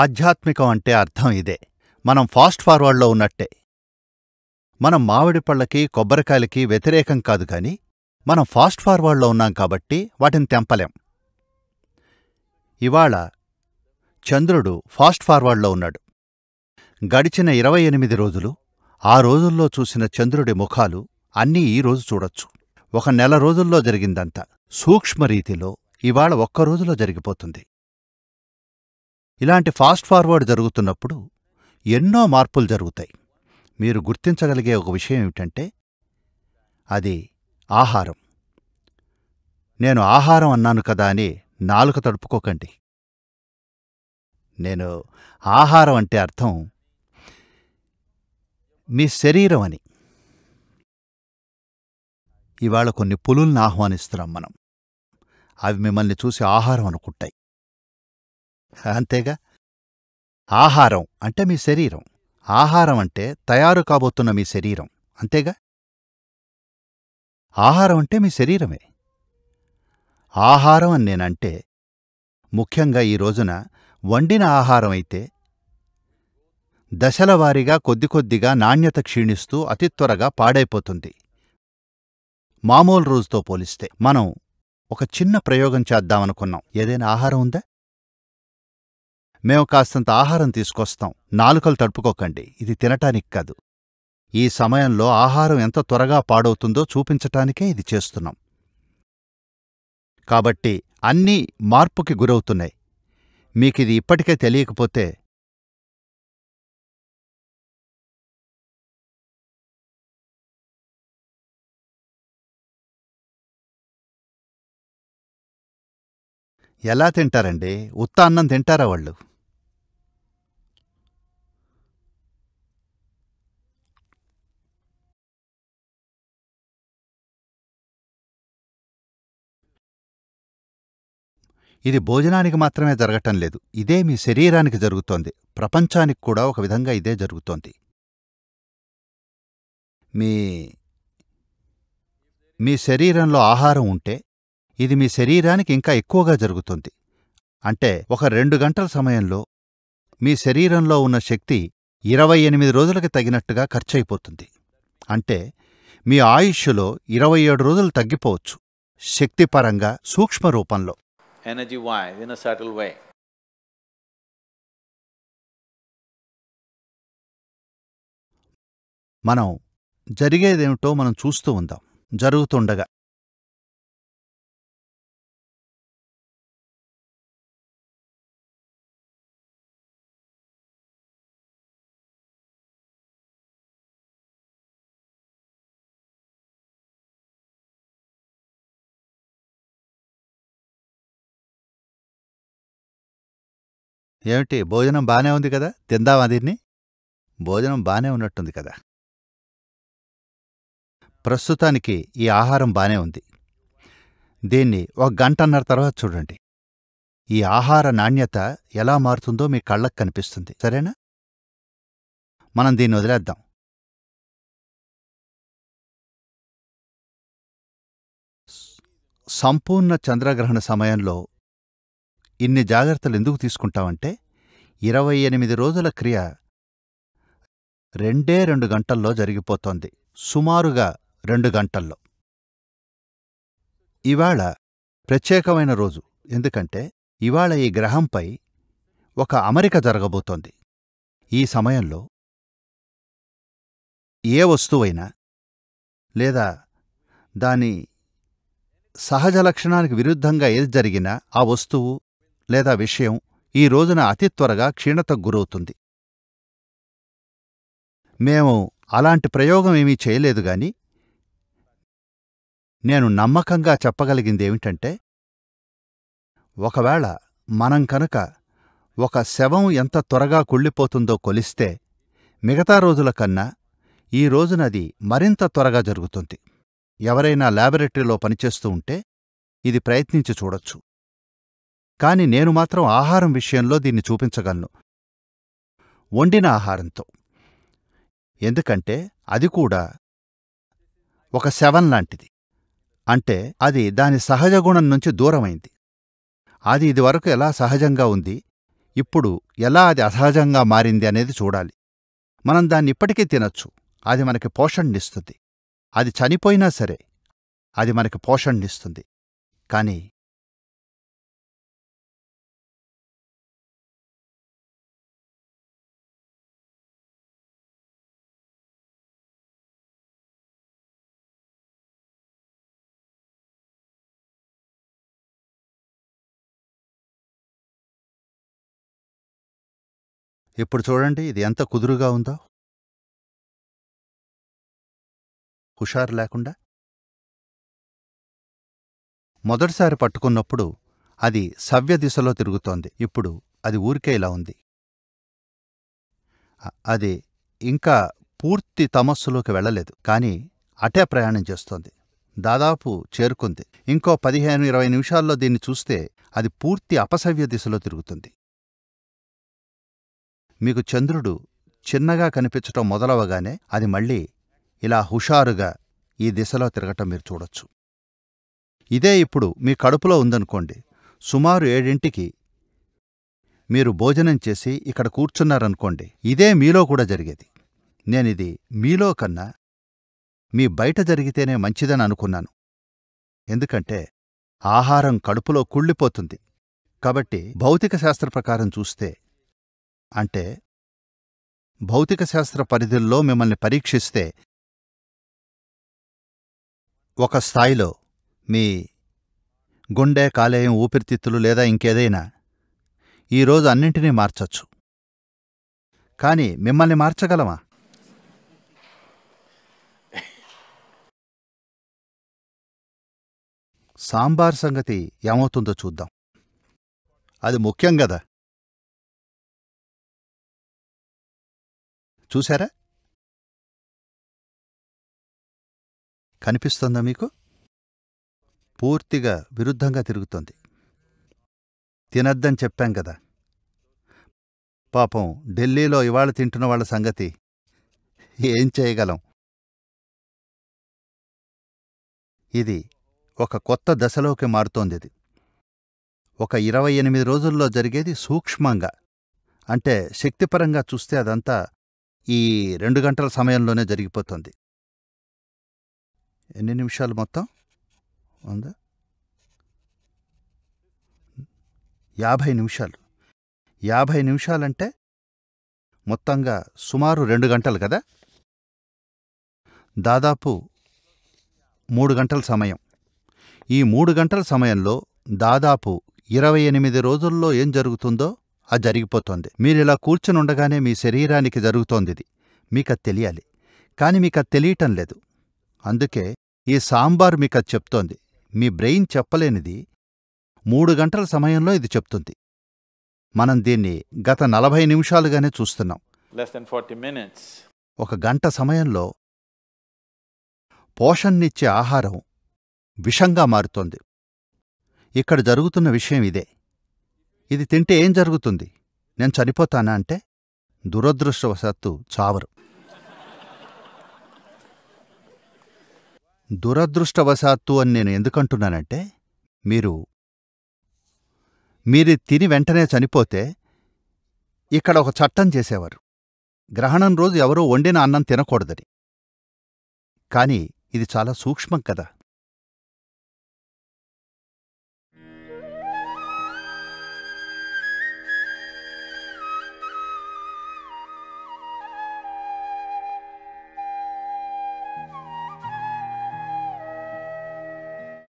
ఆధ్యాత్మికం అంటే అర్థం ఇదే మనం ఫాస్ట్ ఫార్వర్డ్లో ఉన్నట్టే మనం మామిడిపళ్ళకి కొబ్బరికాయలకి వ్యతిరేకం కాదు గాని మనం ఫాస్ట్ ఫార్వర్డ్లో ఉన్నాం కాబట్టి వాటిని తెంపలేం ఇవాళ చంద్రుడు ఫాస్ట్ ఫార్వర్డ్లో ఉన్నాడు గడిచిన ఇరవై ఎనిమిది రోజులు ఆ రోజుల్లో చూసిన చంద్రుడి ముఖాలు అన్నీ ఈరోజు చూడొచ్చు ఒక నెల రోజుల్లో జరిగిందంతా సూక్ష్మరీతిలో ఇవాళ ఒక్కరోజులో జరిగిపోతుంది ఇలాంటి ఫాస్ట్ ఫార్వర్డ్ జరుగుతున్నప్పుడు ఎన్నో మార్పులు జరుగుతాయి మీరు గుర్తించగలిగే ఒక విషయం ఏమిటంటే అది ఆహారం నేను ఆహారం అన్నాను కదా అని నాలుక తడుపుకోకండి నేను ఆహారం అంటే అర్థం మీ శరీరం అని ఇవాళ కొన్ని పులుల్ని ఆహ్వానిస్తున్నాం మనం అవి మిమ్మల్ని చూసి ఆహారం అనుకుంటాయి అంతేగా ఆహారం అంటే మీ శరీరం ఆహారం అంటే తయారు కాబోతున్న మీ శరీరం అంతేగా ఆహారం అంటే మీ శరీరమే ఆహారం అని నేనంటే ముఖ్యంగా ఈ రోజున వండిన ఆహారం అయితే దశలవారీగా కొద్ది కొద్దిగా నాణ్యత క్షీణిస్తూ అతి త్వరగా పాడైపోతుంది మామూలు రోజుతో పోలిస్తే మనం ఒక చిన్న ప్రయోగం చేద్దామనుకున్నాం ఏదైనా ఆహారం ఉందా మేము కాస్తంత ఆహారం తీసుకొస్తాం నాలుకలు తడుపుకోకండి ఇది తినటానికి కాదు ఈ సమయంలో ఆహారం ఎంత త్వరగా పాడవుతుందో చూపించటానికే ఇది చేస్తున్నాం కాబట్టి అన్నీ మార్పుకి గురవుతున్నాయి మీకిది ఇప్పటికే తెలియకపోతే ఎలా తింటారండి ఉత్త అన్నం తింటారా వాళ్ళు ఇది భోజనానికి మాత్రమే జరగటం లేదు ఇదే మీ శరీరానికి జరుగుతోంది ప్రపంచానికి కూడా ఒక విధంగా ఇదే జరుగుతోంది మీ మీ శరీరంలో ఆహారం ఉంటే ఇది మీ శరీరానికి ఇంకా ఎక్కువగా జరుగుతుంది అంటే ఒక రెండు గంటల సమయంలో మీ శరీరంలో ఉన్న శక్తి ఇరవై ఎనిమిది రోజులకి తగినట్టుగా ఖర్చయిపోతుంది అంటే మీ ఆయుష్లో ఇరవై ఏడు రోజులు తగ్గిపోవచ్చు శక్తిపరంగా సూక్ష్మ రూపంలో energy wise in a subtle way. మనం జరిగేదేమిటో మనం చూస్తూ ఉందాం జరుగుతుండగా ఏమిటి భోజనం బానే ఉంది కదా తిందామా దీన్ని భోజనం బానే ఉన్నట్టుంది కదా ప్రస్తుతానికి ఈ ఆహారం బానే ఉంది దీన్ని ఒక గంటన్నర తర్వాత చూడండి ఈ ఆహార నాణ్యత ఎలా మారుతుందో మీ కళ్ళకు కనిపిస్తుంది సరేనా మనం దీన్ని వదిలేద్దాం సంపూర్ణ చంద్రగ్రహణ సమయంలో ఇన్ని జాగ్రత్తలు ఎందుకు తీసుకుంటామంటే ఇరవై ఎనిమిది రోజుల క్రియ రెండే రెండు గంటల్లో జరిగిపోతోంది సుమారుగా రెండు గంటల్లో ఇవాళ ప్రత్యేకమైన రోజు ఎందుకంటే ఇవాళ ఈ గ్రహంపై ఒక అమరిక జరగబోతోంది ఈ సమయంలో ఏ వస్తువైనా లేదా దాని సహజ లక్షణానికి విరుద్ధంగా ఏది జరిగినా ఆ వస్తువు లేదా విషయం ఈ రోజున అతి త్వరగా క్షీణతకు గురవుతుంది మేము అలాంటి ప్రయోగమేమీ చేయలేదుగాని చేయలేదు గాని నేను నమ్మకంగా చెప్పగలిగిందేమిటంటే ఒకవేళ మనం కనుక ఒక శవం ఎంత త్వరగా కుళ్ళిపోతుందో కొలిస్తే మిగతా రోజుల కన్నా ఈ రోజునది మరింత త్వరగా జరుగుతుంది ఎవరైనా ల్యాబొరేటరీలో పనిచేస్తూ ఉంటే ఇది ప్రయత్నించి చూడొచ్చు కాని నేను మాత్రం ఆహారం విషయంలో దీన్ని చూపించగలను వండిన ఆహారంతో ఎందుకంటే అది కూడా ఒక శవం లాంటిది అంటే అది దాని సహజ గుణం నుంచి దూరమైంది అది ఇదివరకు ఎలా సహజంగా ఉంది ఇప్పుడు ఎలా అది అసహజంగా మారింది అనేది చూడాలి మనం దాన్ని ఇప్పటికీ తినొచ్చు అది మనకి పోషణనిస్తుంది అది చనిపోయినా సరే అది మనకి పోషణనిస్తుంది కానీ ఇప్పుడు చూడండి ఇది ఎంత కుదురుగా ఉందో హుషారు లేకుండా మొదటిసారి పట్టుకున్నప్పుడు అది సవ్య దిశలో తిరుగుతోంది ఇప్పుడు అది ఊరికే ఇలా ఉంది అది ఇంకా పూర్తి తమస్సులోకి వెళ్ళలేదు కాని అటే ప్రయాణం చేస్తోంది దాదాపు చేరుకుంది ఇంకో పదిహేను ఇరవై నిమిషాల్లో దీన్ని చూస్తే అది పూర్తి అపసవ్య దిశలో తిరుగుతుంది మీకు చంద్రుడు చిన్నగా కనిపించటం మొదలవగానే అది మళ్ళీ ఇలా హుషారుగా ఈ దిశలో తిరగటం మీరు చూడొచ్చు ఇదే ఇప్పుడు మీ కడుపులో ఉందనుకోండి సుమారు ఏడింటికి మీరు భోజనం చేసి ఇక్కడ కూర్చున్నారనుకోండి ఇదే మీలో కూడా జరిగేది నేనిది మీలో కన్నా మీ బయట జరిగితేనే మంచిదని అనుకున్నాను ఎందుకంటే ఆహారం కడుపులో కుళ్ళిపోతుంది కాబట్టి భౌతిక శాస్త్ర ప్రకారం చూస్తే అంటే భౌతిక శాస్త్ర పరిధుల్లో మిమ్మల్ని పరీక్షిస్తే ఒక స్థాయిలో మీ గుండె కాలేయం ఊపిరితిత్తులు లేదా ఇంకేదైనా ఈరోజు అన్నింటినీ మార్చచ్చు కానీ మిమ్మల్ని మార్చగలమా సాంబార్ సంగతి ఏమవుతుందో చూద్దాం అది ముఖ్యం కదా చూశారా కనిపిస్తుందా మీకు పూర్తిగా విరుద్ధంగా తిరుగుతోంది తినద్దని చెప్పాం కదా పాపం ఢిల్లీలో ఇవాళ తింటున్న వాళ్ళ సంగతి ఏం చేయగలం ఇది ఒక కొత్త దశలోకి మారుతోంది ఒక ఇరవై ఎనిమిది రోజుల్లో జరిగేది సూక్ష్మంగా అంటే శక్తిపరంగా చూస్తే అదంతా ఈ రెండు గంటల సమయంలోనే జరిగిపోతుంది ఎన్ని నిమిషాలు మొత్తం ఉందా యాభై నిమిషాలు యాభై నిమిషాలంటే మొత్తంగా సుమారు రెండు గంటలు కదా దాదాపు మూడు గంటల సమయం ఈ మూడు గంటల సమయంలో దాదాపు ఇరవై ఎనిమిది రోజుల్లో ఏం జరుగుతుందో అది జరిగిపోతోంది మీరిలా కూర్చునుండగానే మీ శరీరానికి జరుగుతోందిది మీకది తెలియాలి కాని అది తెలియటం లేదు అందుకే ఈ సాంబార్ మీకది చెప్తోంది మీ బ్రెయిన్ చెప్పలేనిది మూడు గంటల సమయంలో ఇది చెప్తుంది మనం దీన్ని గత నలభై నిమిషాలుగానే చూస్తున్నాం ఒక గంట సమయంలో పోషన్నిచ్చే ఆహారం విషంగా మారుతోంది ఇక్కడ జరుగుతున్న విషయం ఇదే ఇది తింటే ఏం జరుగుతుంది నేను చనిపోతానా అంటే దురదృష్టవశాత్తు చావరు దురదృష్టవశాత్తు అని నేను ఎందుకంటున్నానంటే మీరు మీరు తిని వెంటనే చనిపోతే ఇక్కడ ఒక చట్టం చేసేవారు గ్రహణం రోజు ఎవరూ వండిన అన్నం తినకూడదని కాని ఇది చాలా సూక్ష్మం కదా